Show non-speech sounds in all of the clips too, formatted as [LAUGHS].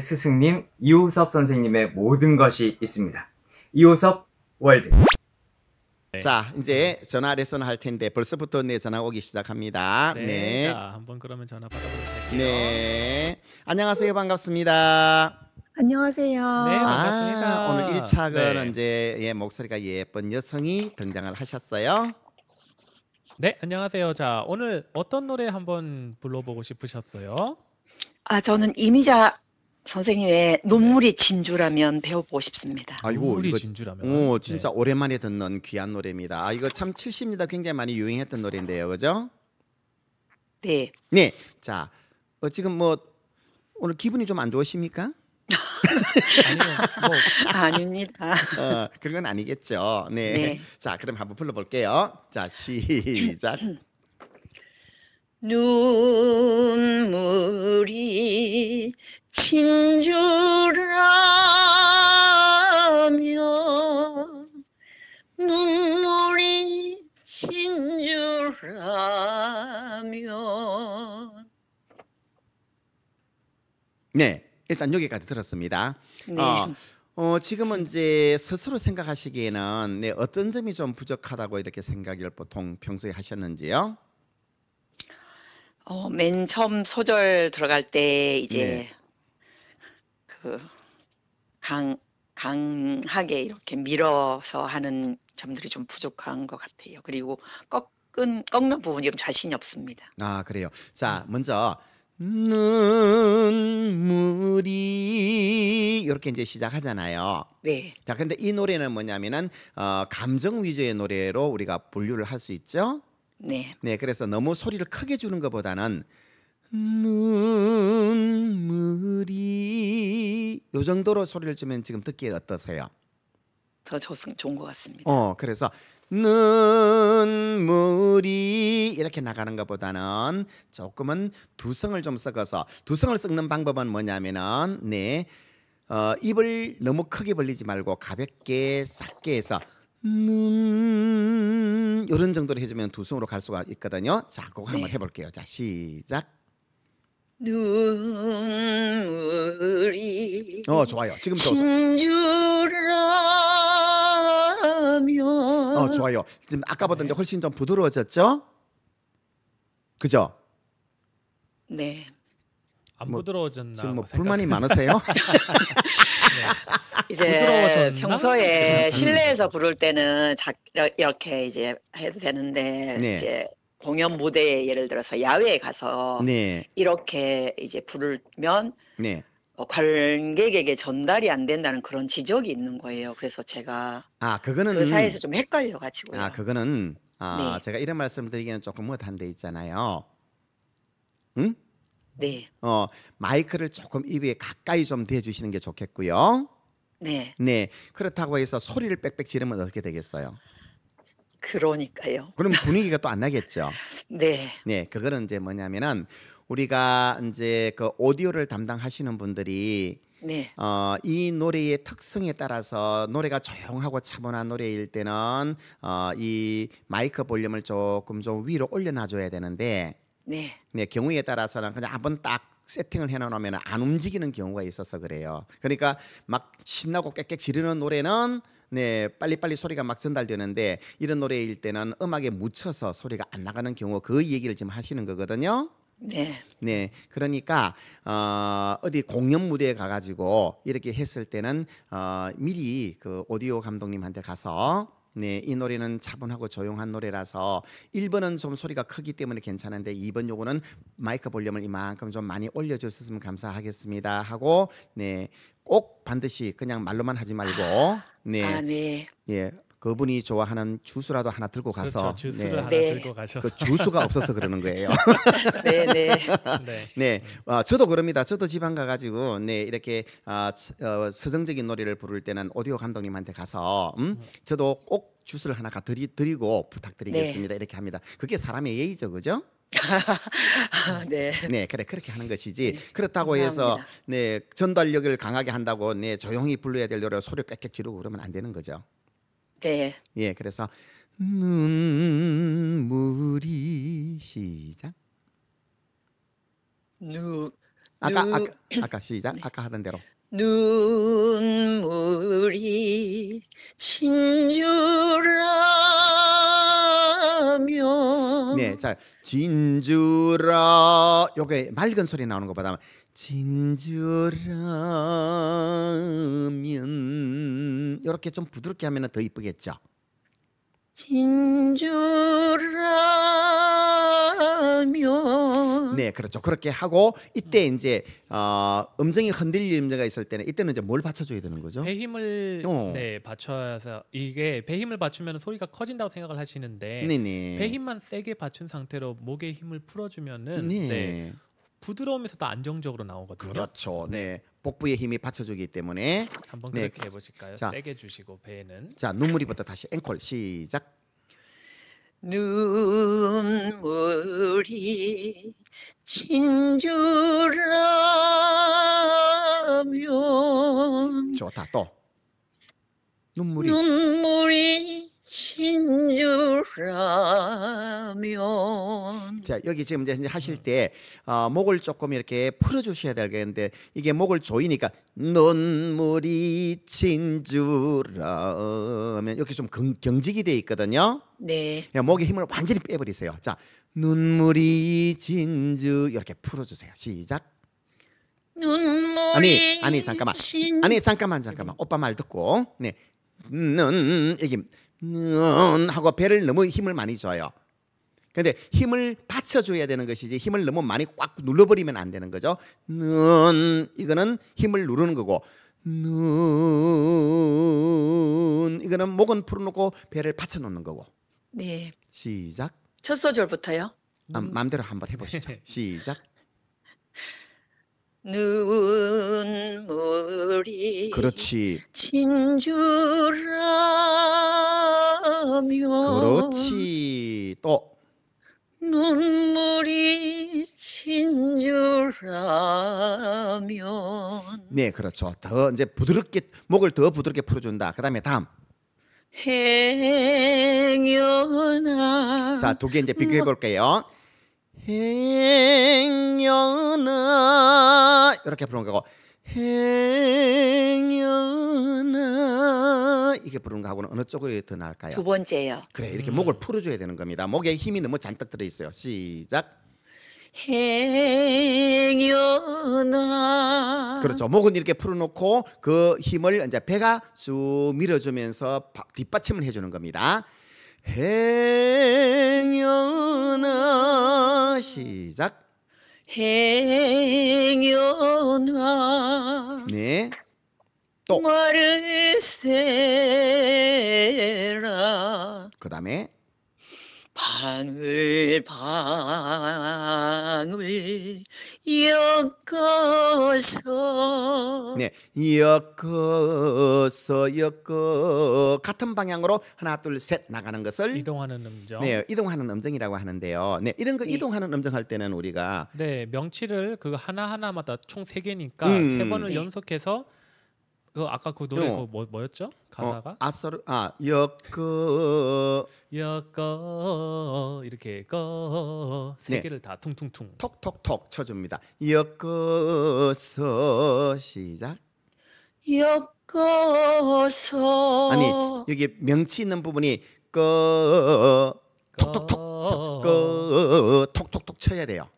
스승님 이호섭 선생님의 모든 것이 있습니다. 이호섭 월드. 네. 자 이제 전화 레슨 할 텐데 벌써부터 내 전화 오기 시작합니다. 네. 네. 자 한번 그러면 전화 받아볼게요. 네. 안녕하세요 반갑습니다. 안녕하세요. 네, 아, 반갑습니다. 아, 오늘 1차는 이제 예, 목소리가 예쁜 여성이 등장을 하셨어요. 네, 안녕하세요. 자, 오늘 어떤 노래 한번 불러보고 싶으셨어요? 아, 저는 이미자 선생님의 눈물이 네. 진주라면 배워보고 싶습니다. 아이고 눈물이 이거 진주라면. 오 네. 진짜 네. 오랜만에 듣는 귀한 노래입니다. 아 이거 참 70년대 굉장히 많이 유행했던 노래인데요, 그죠? 네. 네. 자 어, 지금 뭐 오늘 기분이 좀 안 좋으십니까? 아니요, 뭐. [LAUGHS] 아닙니다. 어, 그건 아니겠죠. 네. 네. 자 그럼 한번 불러볼게요. 자 시작. 눈물이 진주라면 눈물이 진주라면 네 일단 여기까지 들었습니다. 네. 어, 어, 지금은 이제 스스로 생각하시기에는 네, 어떤 점이 좀 부족하다고 이렇게 생각을 보통 평소에 하셨는지요? 어, 맨 처음 소절 들어갈 때 이제 네. 그 강, 강하게 이렇게 밀어서 하는 점들이 좀 부족한 것 같아요. 그리고 꺾은 꺾는 부분이 좀 자신이 없습니다. 아 그래요. 자 먼저 눈물이 이렇게 이제 시작하잖아요. 네. 자 근데 이 노래는 뭐냐면은 어, 감정 위주의 노래로 우리가 분류를 할 수 있죠. 네. 네, 그래서 너무 소리를 크게 주는 것보다는 눈물이 요 정도로 소리를 주면 지금 듣기에 어떠세요? 더 좋은 좋은 것 같습니다. 어, 그래서 눈물이 이렇게 나가는 것보다는 조금은 두성을 좀 섞어서 두성을 섞는 방법은 뭐냐면은 네 어, 입을 너무 크게 벌리지 말고 가볍게 작게 해서 눈 이런 정도로 해주면 두 손으로 갈 수가 있거든요. 자, 그거 한번 네. 해볼게요. 자, 시작. 눈물이 어 좋아요. 지금 좋아. 라면어 좋아요. 지금 아까보다 네. 훨씬 좀 부드러워졌죠? 그죠? 네. 안 뭐 부드러워졌나? 지금 뭐 생각... 불만이 많으세요? [LAUGHS] [LAUGHS] 네. 이제 평소에 네. 음. 실내에서 부를 때는 자, 이렇게 이제 해도 되는데 네. 이제 공연 무대에 예를 들어서 야외에 가서 네. 이렇게 이제 부르면 네. 어, 관객에게 전달이 안 된다는 그런 지적이 있는 거예요. 그래서 제가 아 그거는 그 사이에서 좀 헷갈려 가지고아 그거는 아 네. 제가 이런 말씀 드리기는 조금 못한데 있잖아요. 응? 네. 어, 마이크를 조금 입에 가까이 좀 대주시는 게 좋겠고요. 네. 네. 그렇다고 해서 소리를 빽빽 지르면 어떻게 되겠어요? 그러니까요. 그럼 분위기가 또 안 나겠죠. [LAUGHS] 네. 네, 그거는 이제 뭐냐면은 우리가 이제 그 오디오를 담당하시는 분들이 네. 어, 이 노래의 특성에 따라서 노래가 조용하고 차분한 노래일 때는 어, 이 마이크 볼륨을 조금 좀 위로 올려놔줘야 되는데 네. 네 경우에 따라서는 그냥 한 번 딱 세팅을 해놓으면 안 움직이는 경우가 있어서 그래요. 그러니까 막 신나고 깨깨 지르는 노래는 네 빨리빨리 소리가 막 전달되는데 이런 노래일 때는 음악에 묻혀서 소리가 안 나가는 경우 그 얘기를 지금 하시는 거거든요. 네. 네. 그러니까 어, 어디 공연 무대에 가가지고 이렇게 했을 때는 어, 미리 그 오디오 감독님한테 가서 네, 이 노래는 차분하고 조용한 노래라서 1번은 좀 소리가 크기 때문에 괜찮은데 2번 요거는 마이크 볼륨을 이만큼 좀 많이 올려 주셨으면 감사하겠습니다 하고 네, 꼭 반드시 그냥 말로만 하지 말고 아, 네. 아, 네. 예. 그분이 좋아하는 주스라도 하나 들고 가서 그렇죠. 주스를 네. 하나 네. 들고 가셔서 그 주스가 없어서 그러는 거예요. [LAUGHS] 네, 네. [LAUGHS] 네. 네. 어, 저도 그럽니다. 저도 지방 가 가지고 네, 이렇게 어, 어, 서정적인 노래를 부를 때는 오디오 감독님한테 가서 음? 음. 저도 꼭 주스를 하나 가 드리, 드리고 부탁드리겠습니다. 네. 이렇게 합니다. 그게 사람의 예의죠. 그죠? [LAUGHS] 네. 네, 그래 그렇게 하는 것이지. 네, 그렇다고 감사합니다. 해서 네 전달력을 강하게 한다고 네 조용히 불러야 될 노래 소리 꽥꽥 지르고 그러면 안 되는 거죠. 네. 예, 그래서 눈물이 시작. 누 아까 누, 아까 [CLEARS THROAT] 아까 시작 네. 아까 하던 대로. 눈물이 진주라 네, 자 진주라 요게 맑은 소리 나오는 것보다 진주라면 이렇게 좀 부드럽게 하면 더 이쁘겠죠. 진주라면 네, 그렇죠. 그렇게 하고 이때 음. 이제 어, 음정이 흔들릴 문제가 있을 때는 이때는 이제 뭘 받쳐줘야 되는 거죠? 배 힘을 어. 네 받쳐서 이게 배 힘을 받추면 소리가 커진다고 생각을 하시는데 네네. 배 힘만 세게 받춘 상태로 목에 힘을 풀어주면은 네. 네, 부드러우면서 또 안정적으로 나오거든요. 그렇죠. 네. 네. 복부에 힘이 받쳐주기 때문에 한번 그렇게 네. 해보실까요? 자, 세게 주시고 배에는 자 눈물이부터 다시 앵콜 시작. 눈물이 진주라면 좋다 또 눈물이 눈물이 진주라면자 여기 지금 이제 하실 음. 때 어, 목을 조금 이렇게 풀어주셔야 되겠는데 이게 목을 조이니까 눈물이 진주라면 이렇게 좀 경, 직이돼 있거든요 네 예, 목에 힘을 완전히 빼버리세요 자 눈물이 진주 이렇게 풀어주세요 시작 눈물이 아니 아니 잠깐만 아니 잠깐만 잠깐만 오빠 말 듣고 네눈 이게 하고 배를 너무 힘을 많이 줘요. 근데 힘을 받쳐줘야 되는 것이지 힘을 너무 많이 꽉 눌러버리면 안 되는 거죠. 는 이거는 힘을 누르는 거고 눈 이거는 목은 풀어놓고 배를 받쳐놓는 거고. 네. 시작. 첫 소절부터요. 아, 마음대로 한번 해보시죠. [LAUGHS] 시작. 눈물이 그렇지. 진주라 하며 그렇지 또 눈물이 진절하면네 그렇죠 더 이제 부드럽게 목을 더 부드럽게 풀어준다 그 다음에 다음 행여나 자두 개 이제 뭐 비교해 볼게요 행여나 이렇게 부르는 거고 행여나 이게 부르는 거하고는 어느 쪽이 더 나을까요? 두 번째요. 그래 이렇게 음. 목을 풀어줘야 되는 겁니다. 목에 힘이 너무 잔뜩 들어 있어요. 시작. 행여나 그렇죠. 목은 이렇게 풀어놓고 그 힘을 이제 배가 쑥 밀어주면서 뒷받침을 해주는 겁니다. 행여나 시작. 행여나 네. 또 나를 세라 그다음에 방울 방울 엮어서 네 엮어서 엮어 같은 방향으로 하나 둘 셋 나가는 것을 이동하는 음정 네 이동하는 음정이라고 하는데요 네 이런 거 네. 이동하는 음정 할 때는 우리가 네 명치를 그 하나 하나마다 총 세 개니까 음. 세 번을 네. 연속해서 그 아까 그 노래 그 뭐, 뭐였죠? 어, 가사가? 어, 아서르 아 여거 여거 이렇게 거세 네. 개를 다 퉁퉁퉁 톡톡톡 쳐줍니다. 여거서 시작. 여거서 아니 여기 명치 있는 부분이 거 톡톡톡 거 톡톡톡 쳐야 돼요.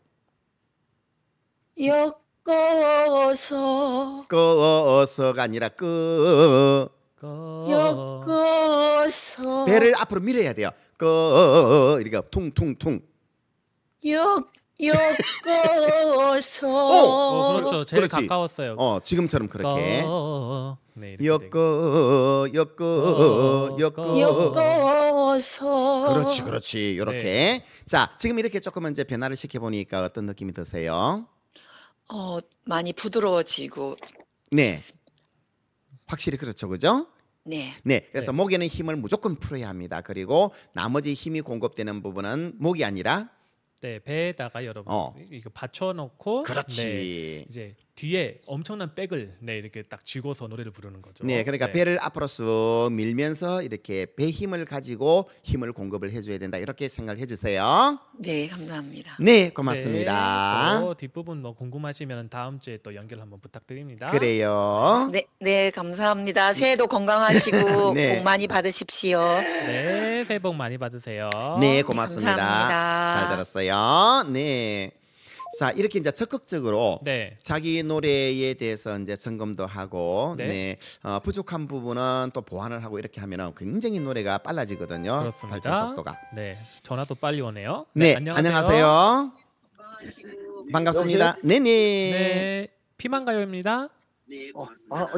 역 엮어서 꺼서가 아니라 끄 엮어서 배를 앞으로 밀어야 돼요. 꺼 이렇게 퉁퉁퉁 엮 엮어서 [LAUGHS] 어! 어, 그렇죠. 제일 그렇지. 가까웠어요. 어, 지금처럼 그렇게. 네, 엮어 엮어 엮어 엮어서 그렇지 그렇지 이렇게 네. 자 지금 이렇게 조금 이제 변화를 시켜보니까 어떤 느낌이 드세요? 어 많이 부드러워지고 네. 확실히 그렇죠. 그죠? 네. 네. 그래서 네. 목에는 힘을 무조건 풀어야 합니다. 그리고 나머지 힘이 공급되는 부분은 목이 아니라 네, 배에다가 여러분 어. 이거 받쳐 놓고 그렇지. 네, 이제 뒤에 엄청난 백을 네 이렇게 딱 쥐고서 노래를 부르는 거죠. 네, 그러니까 네. 배를 앞으로 쑥 밀면서 이렇게 배 힘을 가지고 힘을 공급을 해줘야 된다 이렇게 생각을 해주세요. 네, 감사합니다. 네, 고맙습니다. 네, 뒷부분 뭐 궁금하시면 다음 주에 또 연결 한번 부탁드립니다. 그래요. 네, 네 감사합니다. 새해도 건강하시고 [LAUGHS] 네. 복 많이 받으십시오. 네, 새해 복 많이 받으세요. 네, 고맙습니다. 네, 잘 들었어요. 네. 자 이렇게 이제 적극적으로 네. 자기 노래에 대해서 이제 점검도 하고 네, 네. 어, 부족한 부분은 또 보완을 하고 이렇게 하면은 굉장히 노래가 빨라지거든요. 그렇습니다. 발전 속도가. 네 전화도 빨리 오네요. 네, 네 안녕하세요. 안녕하세요. 반갑습니다. 네네. 네 피망 가요입니다. 네, 어, 고 아, 어,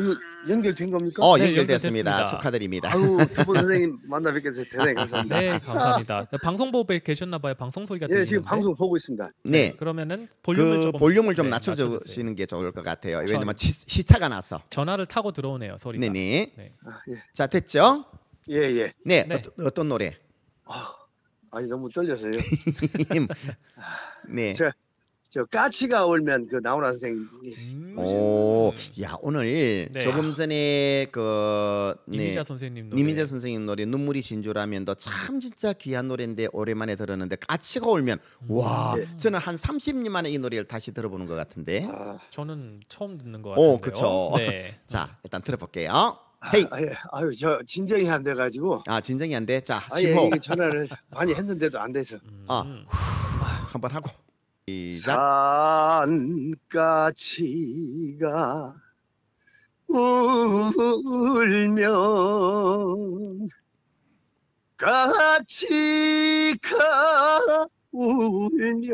이 연결된 겁니까? 어, 네, 연결됐습니다. 축하드립니다. 아유, 두분 선생님 만나 뵙게 돼서 대단히 감사합니다. 네, 감사합니다. 네, 방송 보고 계셨나 봐요. 방송 소리가 네, 지금 방송 보고 있습니다. 네. 네 그러면은 볼륨을 그 조금 볼륨을 좀 네, 낮춰 주시는 게 좋을 것 같아요. 전, 왜냐면 시, 시차가 나서. 전화를 타고 들어오네요, 소리가. 네, 네. 아, 예. 자, 됐죠? 예, 예. 네, 네. 어, 떤 노래? 아, 아니 너무 떨려서요. [LAUGHS] 네. 제가 저 까치가 울면 그 나훈아 선생님이 음. 오, 음. 야 오늘 네. 조금 전에 그 네. 이미자 선생님 노래. 이미자 선생님 노래 눈물이 진주라면 도참 진짜 귀한 노래인데 오랜만에 들었는데 까치가 울면 음. 와 네. 저는 한 30년 만에 이 노래를 다시 들어보는 것 같은데. 아, 저는 처음 듣는 것같은요 오, 그렇죠. 네. [LAUGHS] 자 일단 들어볼게요. 아, 헤이. 아, 예. 아유, 저 진정이 안 돼가지고. 아, 진정이 안 돼. 자, 아, 예, 1 전화를 많이 했는데도 안 돼서. 음. 아, 후, 한번 하고. 산가치가 울면 같치가 울면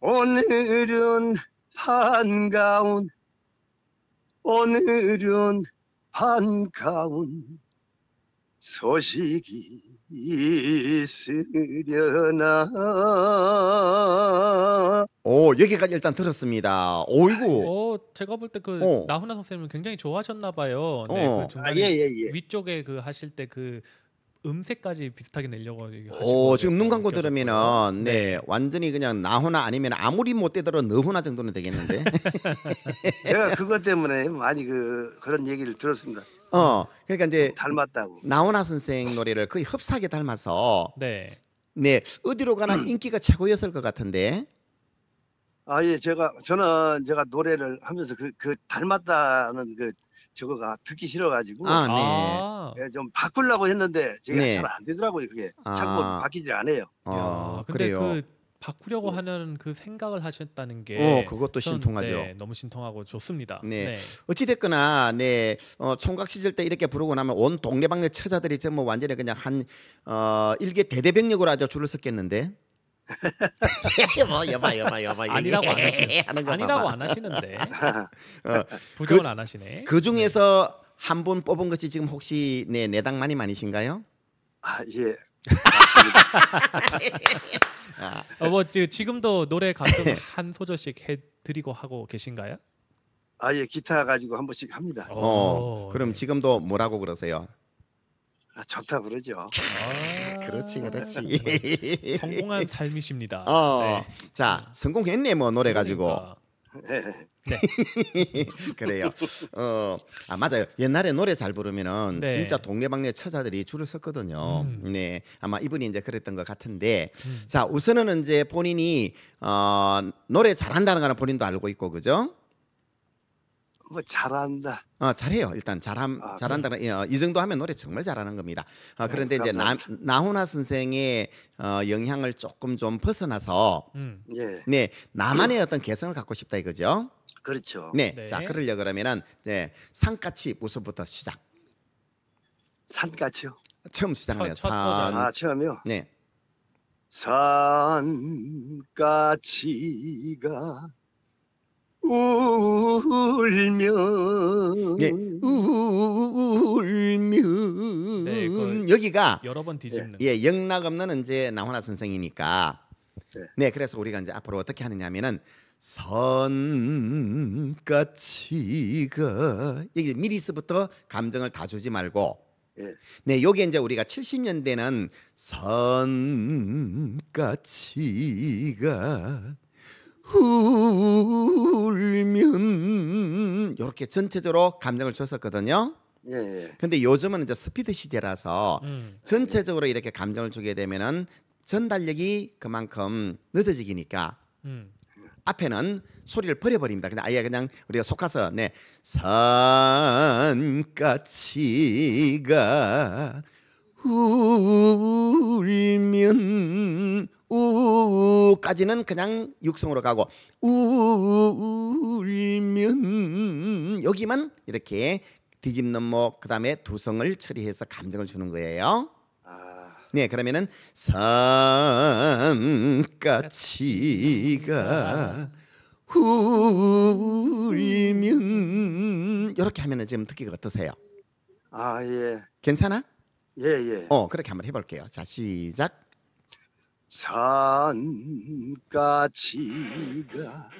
오늘은 반가운 오늘은 반가운 소식이 있으려나. 오 여기까지 일단 들었습니다. 오이고. 아, 어 제가 볼 때그 어. 나훈아 선생님은 굉장히 좋아하셨나 봐요. 네, 어. 그 중간에 아, 예, 예, 예. 위쪽에 그 하실 때 그 음색까지 비슷하게 내려고 하시고 지금 눈 감고 들으면은 네. 네. 완전히 그냥 나훈아 아니면 아무리 못 되더라도 너훈아 정도는 되겠는데 [LAUGHS] 제가 그것 때문에 많이 그 그런 얘기를 들었습니다 어, 음. 그러니까 이제 닮았다고. 나훈아 선생 노래를 거의 흡사하게 닮아서 네. 네, 어디로 가나 음. 인기가 최고였을 것 같은데. 아, 예, 제가 저는 제가 노래를 하면서 그, 그 닮았다는 그 저거가 듣기 싫어가지고 아, 네. 아. 예, 좀 바꾸려고 했는데 제가 네. 잘안 되더라고요 그게 아. 자꾸 바뀌질 않아요. 아, 근데 그래요. 그 바꾸려고 하는 그 생각을 하셨다는 게 어, 그것도 신통하죠. 네, 너무 신통하고 좋습니다. 네. 네. 어찌 됐거나 네. 어, 총각 시절 때 이렇게 부르고 나면 온 동네방네 처자들이 전뭐 완전히 그냥 한 어, 일개 대대병력으로 아주 줄을 섰겠는데. [LAUGHS] 뭐 여봐 여봐 여봐 아니라고 안 하시는 [LAUGHS] 아니라고 안 하시는데 어, [LAUGHS] 부정은 그, 안 하시네. 그 중에서 네. 한분 뽑은 것이 지금 혹시 네내당많이 많으신가요? 아 예, 어, 뭐 지금도 노래 가끔 네. 한 소절씩 해드리고 하고 계신가요? 아예 기타 가지고 한 번씩 합니다. 어, 어 네. 그럼 네. 지금도 뭐라고 그러세요? 아, 좋다 그러죠. 아, 그렇지, 그렇지. 네. 성공한 삶이십니다. 어, 네. 성공했네 뭐 노래 그러니까. 네. [LAUGHS] 그래요. 어, 아 맞아요. 옛날에 노래 잘 부르면은 네. 진짜 동네방네 처자들이 줄을 섰거든요. 음. 네. 아마 이분이 이제 그랬던 것 같은데. 음. 자, 우선은 이제 본인이 어, 노래 잘한다는 거는 본인도 알고 있고 그죠? 뭐 잘한다. 어, 잘해요. 일단 잘함 아, 잘한다는 예, 어, 이 정도 하면 노래 정말 잘하는 겁니다. 어, 네, 그런데 네, 이제 나, 훈아 선생의 어, 영향을 조금 좀 벗어나서 음. 예. 네 나만의 어떤 개성을 갖고 싶다 이거죠. 그렇죠. 네. 네. 자, 그러려 그러면은 네, 산까치 모습부터 시작. 산까치요? 처음 시작하네요. 첫- 첫소아 처음이요. 네. 산까치가 울면 네. 울면 네, 여기가 여러 번 뒤집는. 예, 예 영락 없는 이제 나훈아 선생이니까. 네. 네. 그래서 우리가 이제 앞으로 어떻게 하느냐면은 선가치가 이게 미리서부터 감정을 다 주지 말고 예. 네, 요게 이제 우리가 70년대는 선가치가 울면 이렇게 전체적으로 감정을 줬었거든요. 예, 예, 근데 요즘은 이제 스피드 시대라서 음. 전체적으로 이렇게 감정을 주게 되면은 전달력이 그만큼 늦어지니까 음. 앞에는 소리를 버려버립니다. 근데 아예 그냥 우리가 속아서 네 산가치가 울면 우까지는 그냥 육성으로 가고 울면 여기만 이렇게 뒤집는 목 뭐, 그다음에 두성을 처리해서 감정을 주는 거예요. 네, 그러면은 산까치가 울면 이렇게 하면은 지금 듣기가 어떠세요? 아 예. 괜찮아? 예 예. 어 그렇게 한번 해볼게요. 자 시작. 산까치가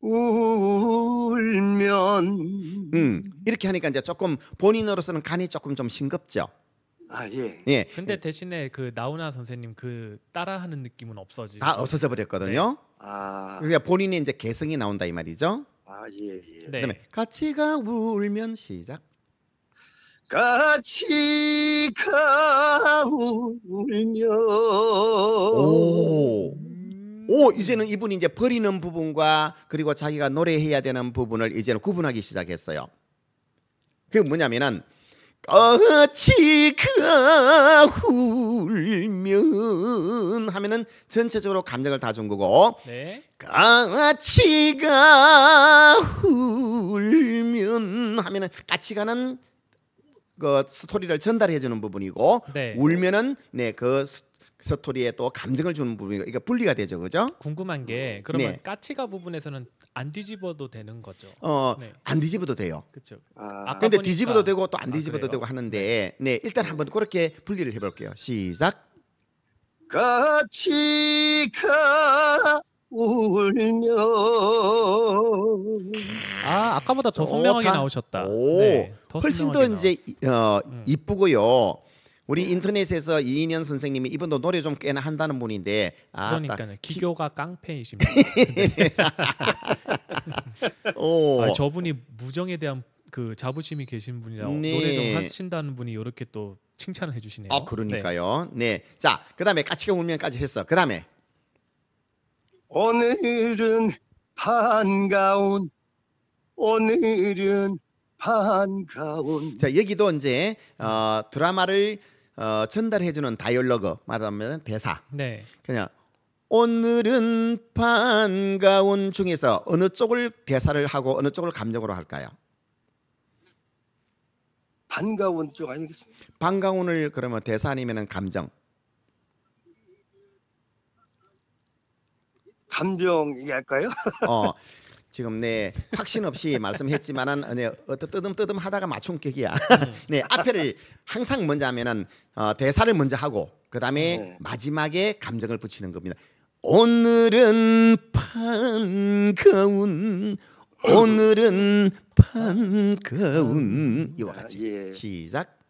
울면 음 이렇게 하니까 이제 조금 본인으로서는 간이 조금 좀 싱겁죠. 아 예. 예. 근데 대신에 그 나훈아 선생님 그 따라하는 느낌은 없어지다 없어져 버렸거든요. 네. 아, 그러니까 본인이 이제 개성이 나온다 이 말이죠. 아 예, 예. 네. 그다음에 같이가 울면 시작. 같이 가울며 오. 오 이제는 이분이 이제 버리는 부분과 그리고 자기가 노래해야 되는 부분을 이제는 구분하기 시작했어요. 그게 뭐냐면은 까치가 그 울면 하면은 전체적으로 감정을 다 준 거고 네. 까치가 울면 하면은 까치가는 그 스토리를 전달해 주는 부분이고 네. 울면은 네그 스토리에 또 감정을 주는 부분이 그러니까 분리가 되죠, 그죠? 궁금한 게 네. 그러면 네. 까치가 부분에서는 안 뒤집어도 되는 거죠? 어, 네. 뒤집어도 돼요. 그렇죠. 아, 근데 뒤집어도 되고 또안 아, 뒤집어도 아, 되고 하는데, 네. 네. 일단 한번 그렇게 분리를 해볼게요. 시작. 까치가 울며 아 아까보다 더 선명하게 좋다. 어, 나오셨다. 오, 네, 더 훨씬 더 이제 어 어, 이쁘고요. 우리 인터넷에서 이인현 선생님이 이분도 노래 좀 꽤나 한다는 분인데 아, 그러니까요 기교가 깡패이십니다. [LAUGHS] 오. 아, 저분이 무정에 대한 그 자부심이 계신 분이라 네. 노래 좀 하신다는 분이 이렇게 또 칭찬을 해주시네요. 아 네. 그러니까요. 네, 자 그다음에 까치가 울면까지 했어. 그다음에 오늘은 반가운 오늘은 반가운. 자 여기도 이제 어, 드라마를 어, 전달해주는 다이얼로그 말하면 대사. 네. 그냥 오늘은 반가운 중에서 어느 쪽을 대사를 하고 어느 쪽을 감정으로 할까요? 반가운 쪽 아니겠습니까? 반가운을 그러면 대사 아니면은 감정. 감정이 할까요? 어. [LAUGHS] 지금 네 확신 없이 [LAUGHS] 말씀했지만은 어, 네 어떠 뜨듬뜨듬 하다가 맞춤격이야. [LAUGHS] 네 앞에를 항상 먼저 하면은 어, 대사를 먼저 하고 그 다음에 네. 마지막에 감정을 붙이는 겁니다. 오늘은 반가운 오늘은 반가운 이와 아, 같이 예. 시작.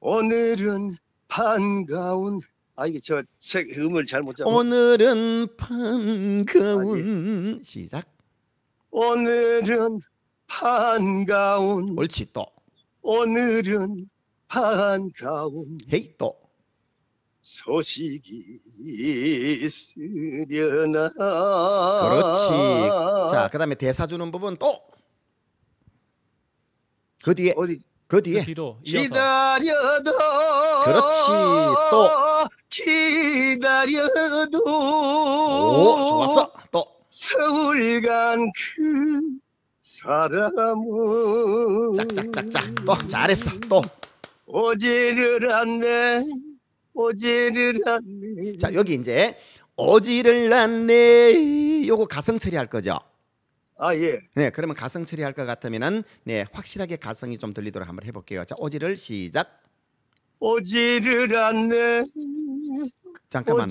오늘은 반가운 아 이게 저책 음을 잘못 잡고 오늘은 반가운 아, 예. 시작. 오늘은 반가운 옳지 또 오늘은 반가운 헤이 또 소식이 있으려나 그렇지 자 그다음에 대사 주는 부분 또그 뒤에 어디 그 뒤에 그 뒤로 기다려도 그렇지 또 기다려도 오 좋았어 세월간 그 사람은 짝짝짝짝 또 잘했어 또 오지를 않네 오지를 않네 자 여기 이제 오지를 않네 요거 가성 처리할 거죠 아 예. 네, 그러면 가성 처리할 것 같으면은 네 확실하게 가성이 좀 들리도록 한번 해볼게요. 자, 오지를 시작. 오지를 않네. [LAUGHS] 잠깐만.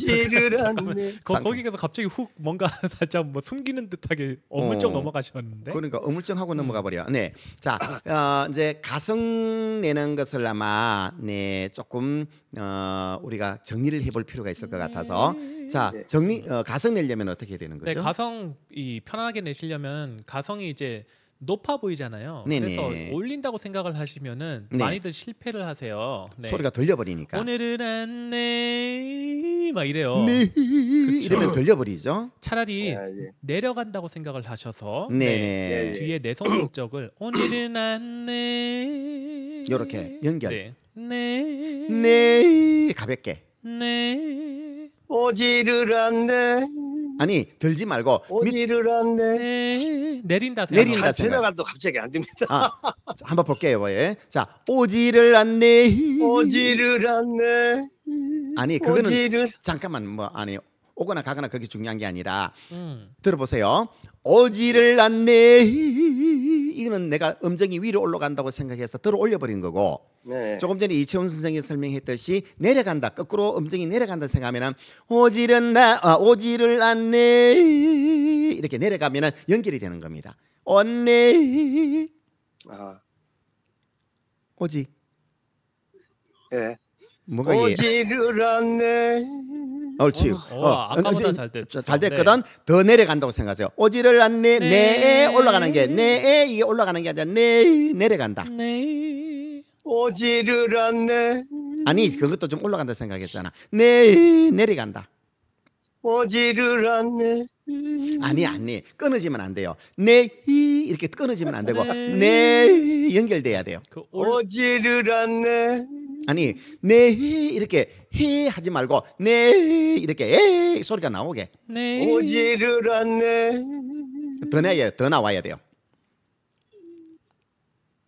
거, 거기에서 갑자기 훅 뭔가 [LAUGHS] 살짝 뭐 숨기는 듯하게 어물쩍 어, 넘어가셨는데. 그러니까 어물쩍하고 음. 넘어가 버려. 네. 자, 어, 이제 가성 내는 것을 아마 네 조금 어, 우리가 정리를 해볼 필요가 있을 것 같아서 네. 자 네. 정리 어, 가성 내려면 어떻게 되는 네, 거죠? 네, 가성 이 편안하게 내시려면 가성이 이제 높아 보이잖아요. 네네. 그래서 올린다고 생각을 하시면은 네. 많이들 실패를 하세요. 네. 소리가 들려버리니까. 오늘은 안내막 이래요. 네. 이러면 들려버리죠. 차라리 예, 예. 내려간다고 생각을 하셔서 네. 예, 예. 뒤에 내성 목적을 [CLEARS THROAT] 오늘은 안내 이렇게 연결. 네. 네. 네. 가볍게. 네. 오지를 않네. 아니 들지 말고 오늘을 안내 네, 내린다 내린다 생각. 가또 갑자기 안 됩니다. 아, 한번 볼게요. 뭐 예. 자 오지를 안내 오지를 안내 아니 그거는 오지를. 잠깐만 뭐 아니 요 오거나 가거나 그게 중요한 게 아니라 음. 들어보세요. 어지를 않네. 이거는 내가 음정이 위로 올라간다고 생각해서 들어 올려버린 거고 네. 조금 전에 이채훈 선생이 설명했듯이 내려간다 거꾸로 음정이 내려간다 생각하면 오지를 나 아, 오지를 않네 이렇게 내려가면 연결이 되는 겁니다. 언네 아. 오지 예 네. 오지를 않네 옳지. 어, 어, 아까보다 잘 됐어. 잘 됐거든. 네. 더 내려간다고 생각하세요. 오지를 않네. 네. 내에 올라가는 게 내에 이게 올라가는 게 아니라 내 내려간다. 네. 오지를 않네. 아니 그것도 좀 올라간다 생각했잖아. 내 내려간다. 오지를 않네. 아니 아니 끊어지면 안 돼요. 네 이렇게 끊어지면 안 되고 네 연결돼야 돼요. 그 올... 오지를 않네. 아니 네 이렇게 해 하지 말고 네 이렇게 에이 소리가 나오게 네. 오지를 않네 더 내야 더 나와야 돼요.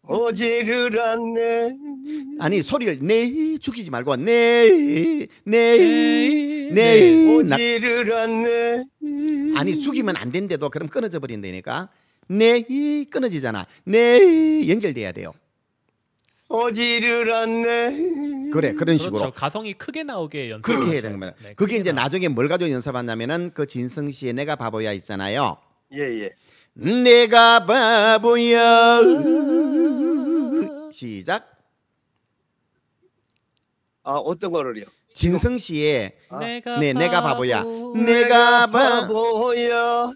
오지를 않네 아니 소리를 네 죽이지 말고 네네네 네, 네, 네. 오지를 않네 아니 죽이면 안 된대도 그럼 끊어져 버린다니까 네 끊어지잖아 네 연결돼야 돼요. 어지르렀네. 그래 그런 그렇죠. 식으로 그렇죠. 가성이 크게 나오게 연습 그렇게 해야 되는 거예 네, 그게 이제 나중에 뭘 가지고 연습하냐면은 그 진성 씨의 내가 바보야 있잖아요. 예 예. 내가 바보야 시작. 아 어떤 거를요? 진승 씨의 아. 내가 네 내가 바보야 내가 바보야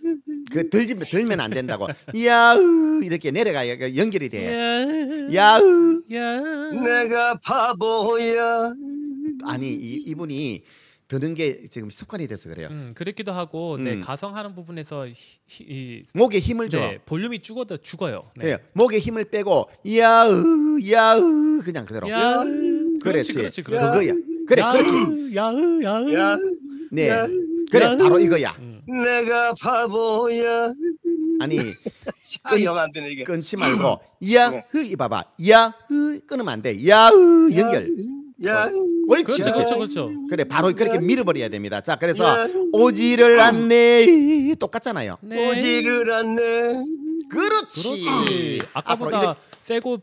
그 들지 들면 안 된다고 [LAUGHS] 야우 이렇게 내려가 연결이 돼 야우 내가 바보야 아니 이, 이분이 드는 게 지금 습관이 돼서 그래요. 음, 그렇기도 하고 네, 음. 네, 가성하는 부분에서 히, 히, 목에 힘을 네, 볼륨이 죽어도 죽어요. 네. 네. 목에 힘을 빼고 야우 야우 그냥 그대로. 야우. 그렇지, 그렇지, 그렇지. 그거야. 그래 야으, 그렇게 야으 야으 야네 그래 야으. 네, 바로 이거야 음. 내가 바보야 아니 아, 영안 되네 이게 끊지 말고 음. 야흐 이봐봐 야흐 끊으면 안 돼 야흐 연결 야. 어, 그렇죠, 그렇죠, 그렇죠. 그래, 바로 그렇게 밀어버려야 됩니다. 자, 그래서 오지를 음. 않네 똑같잖아요. 네. 오지를 않네. 그렇지. 그렇지. 아까보다 세고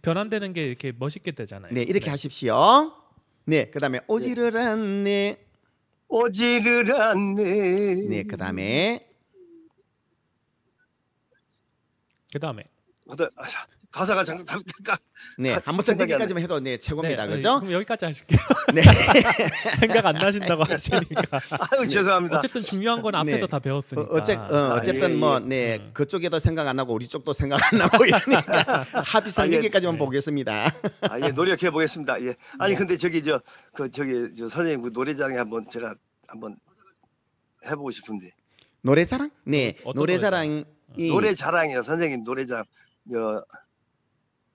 변환되는 게 이렇게 멋있게 되잖아요. 네, 이렇게 네. 하십시오. 네, 그다음에 네. 오지르란네오지르란네 네, 그다음에 그다음에 어, 네. 아, 가사가 잠깐 잠깐 네 아무튼 여기까지만 해도 네 최고입니다 네, 그죠? 그럼 여기까지 하실게요. 네 [LAUGHS] 생각 안 나신다고 [LAUGHS] 네. 하시니까. 아유 네. 죄송합니다. 어쨌든 중요한 건 앞에서 네. 다 배웠으니까. 어, 어째, 어, 아, 어쨌든 아, 예, 뭐네 예. 음. 그쪽에도 생각 안 나고 우리 쪽도 생각 안 나고 이러니까 [LAUGHS] 합의선 아, 예, 여기까지만 네. 보겠습니다. 아예 노력해 보겠습니다. 예 아니 네. 근데 저기 저 그 저기 저 선생님 그 노래장에 한번 제가 한번 해보고 싶은데. 노래자랑? 네 노래자랑. 어. 노래자랑이요 선생님 노래자랑.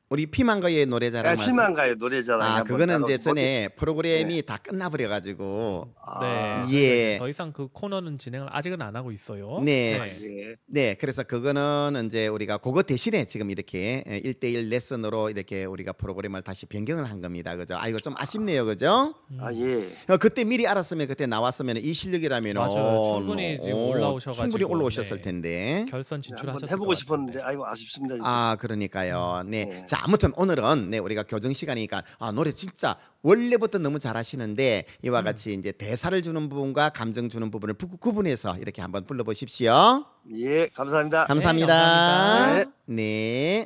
우리 피망가의 노래자랑 네, 아, 희망가요 노래자랑 아 그거는 이제 전에 프로그램이 네. 다 끝나버려 가지고 아. 네, 아, 예. 더 이상 그 코너는 진행을 아직은 안 하고 있어요. 네. 네. 아, 예. 네. 그래서 그거는 이제 우리가 그거 대신에 지금 이렇게 예, 일대일 레슨으로 이렇게 우리가 프로그램을 다시 변경을 한 겁니다. 그죠? 아 이거 좀 아쉽네요. 그죠? 음. 아 예. 어, 그때 미리 알았으면 그때 나왔으면 이 실력이라면 맞아요. 어, 충분히 어, 지금 올라오셔 가지고 충분히 올라오셨을 네. 텐데. 결선 진출하셨을 네, 해 보고 싶었는데 아이고 아쉽습니다. 진짜. 아 그러니까요. 음. 네. 자, 자, 아무튼 오늘은 네, 우리가 교정 시간이니까 아, 노래 진짜 원래부터 너무 잘하시는데 이와 음. 같이 이제 대사를 주는 부분과 감정 주는 부분을 구분해서 그 이렇게 한번 불러보십시오. 예, 감사합니다. 감사합니다. 네. 감사합니다. 네.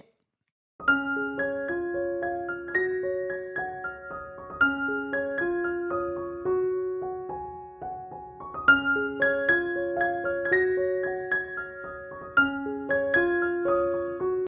네.